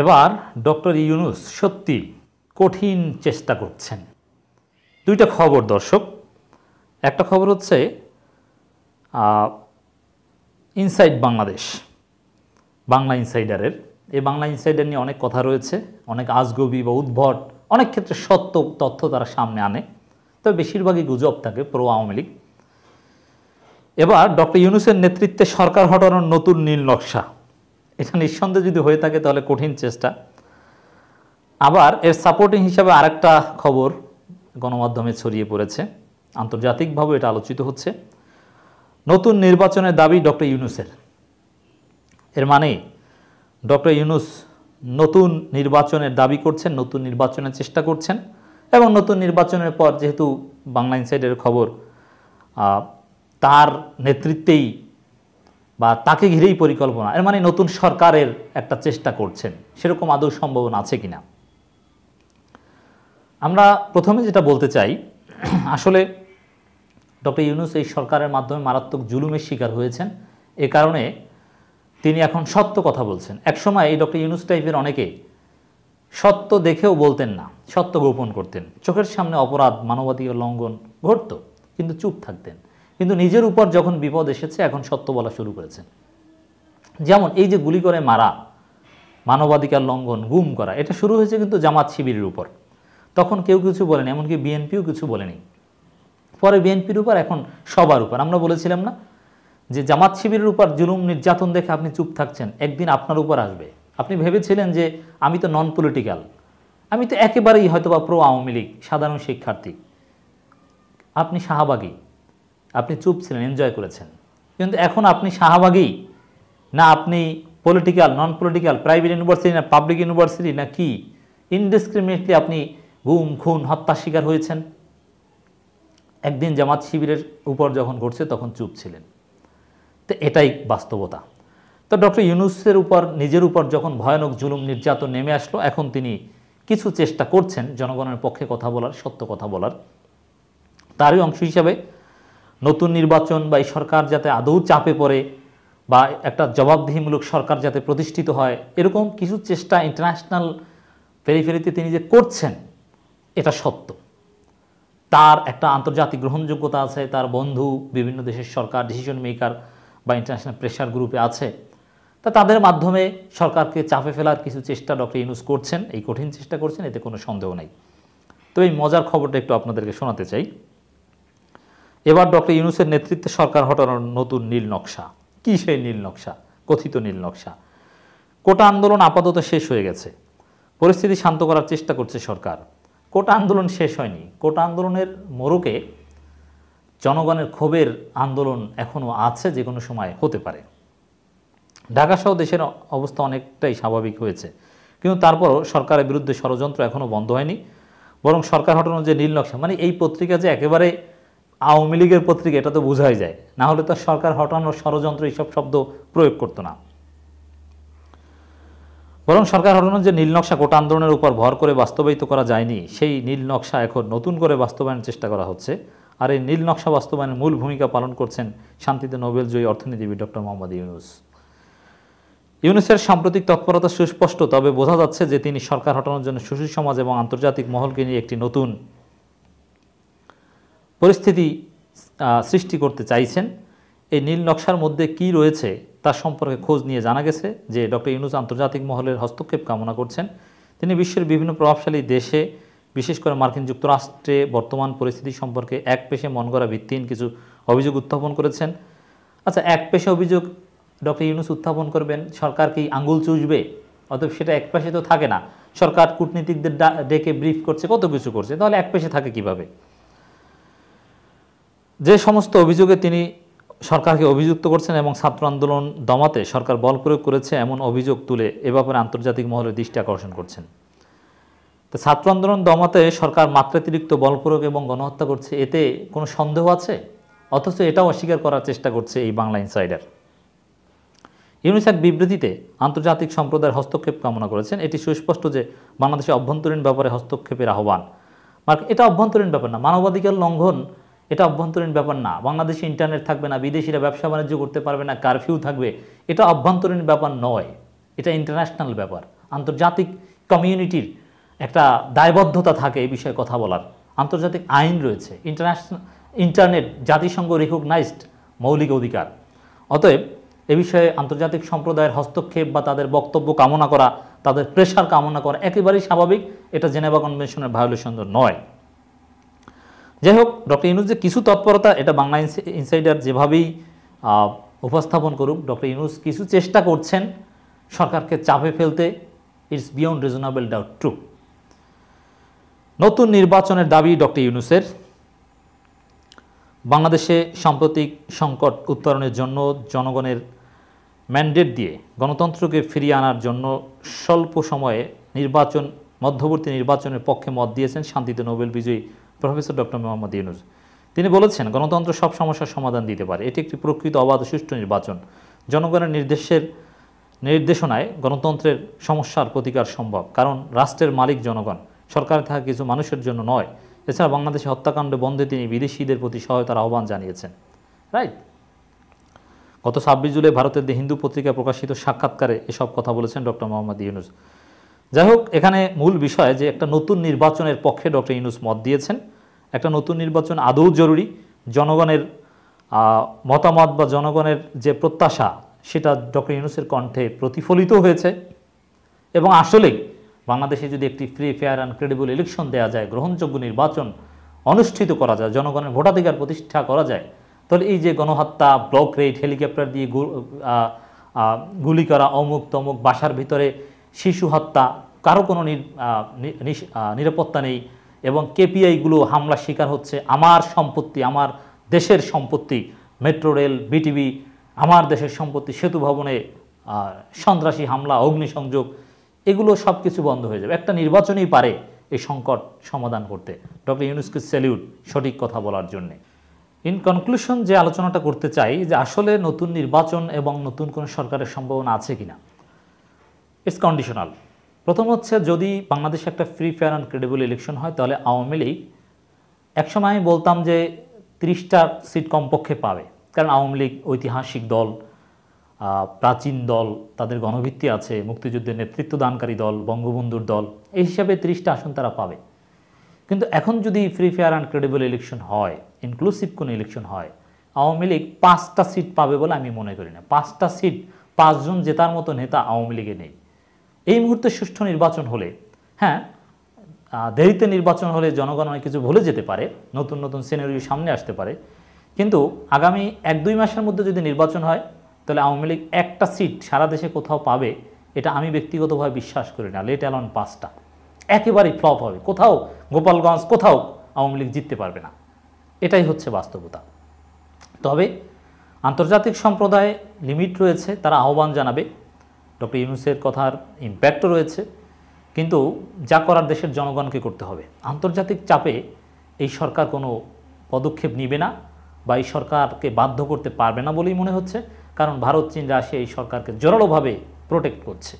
এবার ডক্টর ইউনুস সত্যি কঠিন চেষ্টা করছেন দুইটা খবর দর্শক একটা খবর হচ্ছে ইনসাইড বাংলাদেশ বাংলা ইনসাইডারের এই বাংলা ইনসাইডার নিয়ে অনেক কথা রয়েছে অনেক আজগবি বা উদ্ভট অনেক ক্ষেত্রে সত্য তথ্য তারা সামনে আনে তবে বেশিরভাগই গুজব থাকে প্রো আওয়ামী লীগ এবার ডক্টর ইউনুসের নেতৃত্বে সরকার হটানোর নতুন নীল নকশা এটা নিঃসন্দেহে যদি হয়ে থাকে তাহলে কঠিন চেষ্টা আবার এর সাপোর্টিং হিসাবে আরেকটা খবর গণমাধ্যমে ছড়িয়ে পড়েছে আন্তর্জাতিকভাবে এটা আলোচিত হচ্ছে নতুন নির্বাচনের দাবি ডক্টর ইউনুসের এর মানে ডক্টর ইউনুস নতুন নির্বাচনের দাবি করছেন নতুন নির্বাচনের চেষ্টা করছেন এবং নতুন নির্বাচনের পর যেহেতু বাংলা ইনসাইডের খবর তার নেতৃত্বেই বা তাকে ঘিরেই পরিকল্পনা এর মানে নতুন সরকারের একটা চেষ্টা করছেন সেরকম আদৌ সম্ভাবনা আছে কিনা আমরা প্রথমে যেটা বলতে চাই আসলে ডক্টর ইউনুস এই সরকারের মাধ্যমে মারাত্মক জুলুমের শিকার হয়েছেন এ কারণে তিনি এখন সত্য কথা বলছেন একসময় এই ডক্টর ইউনুস টাইপের অনেকে সত্য দেখেও বলতেন না সত্য গোপন করতেন চোখের সামনে অপরাধ মানবাধিকার লঙ্ঘন ঘটত কিন্তু চুপ থাকতেন কিন্তু নিজের উপর যখন বিপদ এসেছে এখন সত্য বলা শুরু করেছে যেমন এই যে গুলি করে মারা মানবাধিকার লঙ্ঘন গুম করা এটা শুরু হয়েছে কিন্তু জামাত শিবিরের উপর তখন কেউ কিছু বলেনি এমনকি বিএনপিও কিছু বলেনি পরে বিএনপির উপর এখন সবার উপর আমরা বলেছিলাম না যে জামাত শিবিরের উপর জুলুম নির্যাতন দেখে আপনি চুপ থাকছেন একদিন আপনার উপর আসবে আপনি ভেবেছিলেন যে আমি তো নন পলিটিক্যাল আমি তো একেবারেই হয়তোবা প্রো আওয়ামী লীগ সাধারণ শিক্ষার্থী আপনি শাহবাগী আপনি চুপ ছিলেন এনজয় করেছেন কিন্তু এখন আপনি শাহবাগী না আপনি political non political private university না পাবলিক ইউনিভার্সিটি না কি ইনডিসক্রিমিনেটলি আপনি গুম খুন হত্যা শিকার হয়েছেন একদিন জামাত শিবিরের উপর যখন ঘটছে তখন চুপ ছিলেন তো এটাই বাস্তবতা তো ডক্টর ইউনুসের উপর নিজের উপর যখন ভয়ানক জুলুম নির্যাতন নেমে আসলো এখন তিনি কিছু চেষ্টা করছেন জনগণের পক্ষে কথা বলার সত্য কথা বলার তারই অংশ হিসাবে নতুন নির্বাচন বা এই সরকার যাতে আদৌ চাপে পড়ে বা একটা জবাবদিহিমূলক সরকার যাতে প্রতিষ্ঠিত হয় এরকম কিছু চেষ্টা ইন্টারন্যাশনাল ফেরিফেরিতে তিনি যে করছেন এটা সত্য তার একটা আন্তর্জাতিক গ্রহণযোগ্যতা আছে তার বন্ধু বিভিন্ন দেশের সরকার ডিসিশন মেকার বা ইন্টারন্যাশনাল প্রেশার গ্রুপে আছে তা তাদের মাধ্যমে সরকারকে চাপে ফেলার কিছু চেষ্টা ডক্টর ইউনুস করছেন এই কঠিন চেষ্টা করছেন এতে কোনো সন্দেহ নাই তো এই মজার খবরটা একটু আপনাদেরকে শোনাতে চাই এবার ডক্টর ইউনুসের নেতৃত্বে সরকার হটানোর নতুন নীল নকশা কী সেই নীল নকশা কথিত নীল নকশা কোটা আন্দোলন আপাতত শেষ হয়ে গেছে পরিস্থিতি শান্ত করার চেষ্টা করছে সরকার কোটা আন্দোলন শেষ হয়নি কোটা আন্দোলনের মোড়কে জনগণের ক্ষোভের আন্দোলন এখনও আছে যে কোনো সময় হতে পারে ঢাকাসহ দেশের অবস্থা অনেকটাই স্বাভাবিক হয়েছে কিন্তু তারপরও সরকারের বিরুদ্ধে ষড়যন্ত্র এখনও বন্ধ হয়নি বরং সরকার হটানোর যে নীল নকশা মানে এই পত্রিকা যে একেবারে আওয়ামী লীগের পত্রিকা এটা তো বোঝাই যায় না হলে তো সরকার হটানোর ষড়যন্ত্র এইসব শব্দ প্রয়োগ করতো না বরং সরকার হটানোর যে নীলনকশা গোটা আন্দোলনের উপর ভর করে বাস্তবায়িত করা যায়নি সেই নীল নকশা এখন নতুন করে বাস্তবায়নের চেষ্টা করা হচ্ছে আর এই নীলনকশা বাস্তবায়নের মূল ভূমিকা পালন করছেন শান্তিতে নোবেল জয়ী অর্থনীতিবিদ ডক্টর মোহাম্মদ ইউনুস ইউনুসের সাম্প্রতিক তৎপরতা সুস্পষ্ট তবে বোঝা যাচ্ছে যে তিনি সরকার হটানোর জন্য সুশীল সমাজ এবং আন্তর্জাতিক মহলকে নিয়ে একটি নতুন পরিস্থিতি সৃষ্টি করতে চাইছেন এই নীল নকশার মধ্যে কি রয়েছে তার সম্পর্কে খোঁজ নিয়ে জানা গেছে যে ডক্টর ইউনুস আন্তর্জাতিক মহলের হস্তক্ষেপ কামনা করছেন তিনি বিশ্বের বিভিন্ন প্রভাবশালী দেশে বিশেষ করে মার্কিন যুক্তরাষ্ট্রে বর্তমান পরিস্থিতি সম্পর্কে এক পেশে মন করা ভিত্তিহীন কিছু অভিযোগ উত্থাপন করেছেন আচ্ছা এক পেশে অভিযোগ ডক্টর ইউনুস উত্থাপন করবেন সরকার কি আঙ্গুল চুষবে অতএব সেটা এক পেশে তো থাকে না সরকার কূটনীতিকদের ডেকে ব্রিফ করছে কত কিছু করছে তাহলে এক পেশে থাকে কিভাবে। যে সমস্ত অভিযোগে তিনি সরকারকে অভিযুক্ত করছেন এবং ছাত্র আন্দোলন দমাতে সরকার বল প্রয়োগ করেছে এমন অভিযোগ তুলে এ ব্যাপারে আন্তর্জাতিক মহলে দৃষ্টি আকর্ষণ করছেন তো ছাত্র আন্দোলন দমাতে সরকার মাত্রাতিরিক্ত বল প্রয়োগ এবং গণহত্যা করছে এতে কোনো সন্দেহ আছে অথচ এটাও অস্বীকার করার চেষ্টা করছে এই বাংলা ইনসাইডার ইউনিসেফ বিবৃতিতে আন্তর্জাতিক সম্প্রদায়ের হস্তক্ষেপ কামনা করেছেন এটি সুস্পষ্ট যে বাংলাদেশে অভ্যন্তরীণ ব্যাপারে হস্তক্ষেপের আহ্বান এটা অভ্যন্তরীণ ব্যাপার না মানবাধিকার লঙ্ঘন এটা অভ্যন্তরীণ ব্যাপার না বাংলাদেশে ইন্টারনেট থাকবে না বিদেশিরা ব্যবসা বাণিজ্য করতে পারবে না কারফিউ থাকবে এটা অভ্যন্তরীণ ব্যাপার নয় এটা ইন্টারন্যাশনাল ব্যাপার আন্তর্জাতিক কমিউনিটির একটা দায়বদ্ধতা থাকে এই বিষয়ে কথা বলার আন্তর্জাতিক আইন রয়েছে ইন্টারন্যাশনাল ইন্টারনেট জাতিসংঘ রিকগনাইজড মৌলিক অধিকার অতএব এ বিষয়ে আন্তর্জাতিক সম্প্রদায়ের হস্তক্ষেপ বা তাদের বক্তব্য কামনা করা তাদের প্রেশার কামনা করা একেবারেই স্বাভাবিক এটা জেনেভা কনভেনশনের ভায়োলেশন নয় যাই হোক ডক্টর ইউনুস যে কিছু তৎপরতা এটা বাংলা ইনসাইডার যেভাবেই উপস্থাপন করুক ডক্টর ইউনুস কিছু চেষ্টা করছেন সরকারকে চাপে ফেলতে it's beyond reasonable doubt true নতুন নির্বাচনের দাবি ডক্টর ইউনুসের বাংলাদেশে সাম্প্রতিক সংকট উত্তরণের জন্য জনগণের ম্যান্ডেট দিয়ে গণতন্ত্রকে ফিরিয়ে আনার জন্য স্বল্প সময়ে নির্বাচন মধ্যবর্তী নির্বাচনের পক্ষে মত দিয়েছেন শান্তিতে নোবেল বিজয়ী প্রফেসর ডক্টর মোহাম্মদ ইউনুস তিনি বলেছেন গণতন্ত্র সব সমস্যার সমাধান দিতে পারে এটি একটি প্রকৃত অবাধ সুষ্ঠু নির্বাচন জনগণের নির্দেশের নির্দেশনায় গণতন্ত্রের সমস্যার প্রতিকার সম্ভব কারণ রাষ্ট্রের মালিক জনগণ সরকার থাকা কিছু মানুষের জন্য নয় এছাড়া বাংলাদেশে হত্যাকাণ্ড বন্ধে তিনি বিদেশিদের প্রতি সহায়তার আহ্বান জানিয়েছেন রাইট গত ছাব্বিশ জুলাই ভারতের হিন্দু পত্রিকায় প্রকাশিত সাক্ষাৎকারে এসব কথা বলেছেন ডক্টর মোহাম্মদ ইউনুস যাই হোক এখানে মূল বিষয় যে একটা নতুন নির্বাচনের পক্ষে ডক্টর ইউনুস মত দিয়েছেন একটা নতুন নির্বাচন আদৌ জরুরি জনগণের মতামত বা জনগণের যে প্রত্যাশা সেটা ডক্টর ইউনুসের কণ্ঠে প্রতিফলিত হয়েছে এবং আসলেই বাংলাদেশে যদি একটি free fair and credible election দেওয়া যায় গ্রহণযোগ্য নির্বাচন অনুষ্ঠিত করা যায় জনগণের ভোটাধিকার প্রতিষ্ঠা করা যায় তাহলে এই যে গণহত্যা ব্লক রেড হেলিকপ্টার দিয়ে গুলি করা অমুক তমুক বাসার ভিতরে শিশু হত্যা কারো কোনো নিরাপত্তা নেই এবং কেপিআইগুলো হামলা শিকার হচ্ছে আমার সম্পত্তি আমার দেশের সম্পত্তি মেট্রো রেল বিটিভি আমার দেশের সম্পত্তি সেতু ভবনে সন্ত্রাসী হামলা অগ্নিসংযোগ এগুলো সব কিছু বন্ধ হয়ে যাবে একটা নির্বাচনই পারে এই সংকট সমাধান করতে ডক্টর ইউনুসকে স্যালিউট সঠিক কথা বলার জন্যে ইন কনক্লুশন যে আলোচনাটা করতে চাই যে আসলে নতুন নির্বাচন এবং নতুন কোনো সরকারের সম্ভাবনা আছে কিনা ইটস কন্ডিশনাল প্রথম হচ্ছে যদি বাংলাদেশে একটা free fair and credible election হয় তাহলে আওয়ামী লীগ একসময় আমি বলতাম যে তিরিশটা সিট কমপক্ষে পাবে কারণ আওয়ামী লীগ ঐতিহাসিক দল প্রাচীন দল তাদের গণভিত্তি আছে মুক্তিযুদ্ধের নেতৃত্ব দানকারী দল বঙ্গবন্ধুর দল এই হিসাবে তিরিশটা আসন তারা পাবে কিন্তু এখন যদি free fair and credible election হয় ইনক্লুসিভ কোনো ইলেকশন হয় আওয়ামী লীগ পাঁচটা সিট পাবে বলে আমি মনে করি না পাঁচটা সিট পাঁচজন জেতার মতো নেতা আওয়ামী লীগে নেই এই মুহূর্তে সুষ্ঠু নির্বাচন হলে হ্যাঁ দেরিতে নির্বাচন হলে জনগণ অনেক কিছু ভুলে যেতে পারে নতুন নতুন সিনারিও সামনে আসতে পারে কিন্তু আগামী এক দুই মাসের মধ্যে যদি নির্বাচন হয় তাহলে আওয়ামী লীগ একটা সিট সারা দেশে কোথাও পাবে এটা আমি ব্যক্তিগতভাবে বিশ্বাস করি না লেট অ্যালন পাঁচটা একেবারেই ফ্লপ হবে কোথাও গোপালগঞ্জ কোথাও আওয়ামী লীগ জিততে পারবে না এটাই হচ্ছে বাস্তবতা তবে আন্তর্জাতিক সম্প্রদায়ে লিমিট রয়েছে তারা আহ্বান জানাবে ডক্টর ইউনুসের কথার ইম্প্যাক্টও রয়েছে কিন্তু যা করার দেশের জনগণকে করতে হবে আন্তর্জাতিক চাপে এই সরকার কোনো পদক্ষেপ নিবে না বা এই সরকারকে বাধ্য করতে পারবে না বলেই মনে হচ্ছে কারণ ভারত চীন রাশিয়া এই সরকারকে জোরালোভাবে প্রোটেক্ট করছে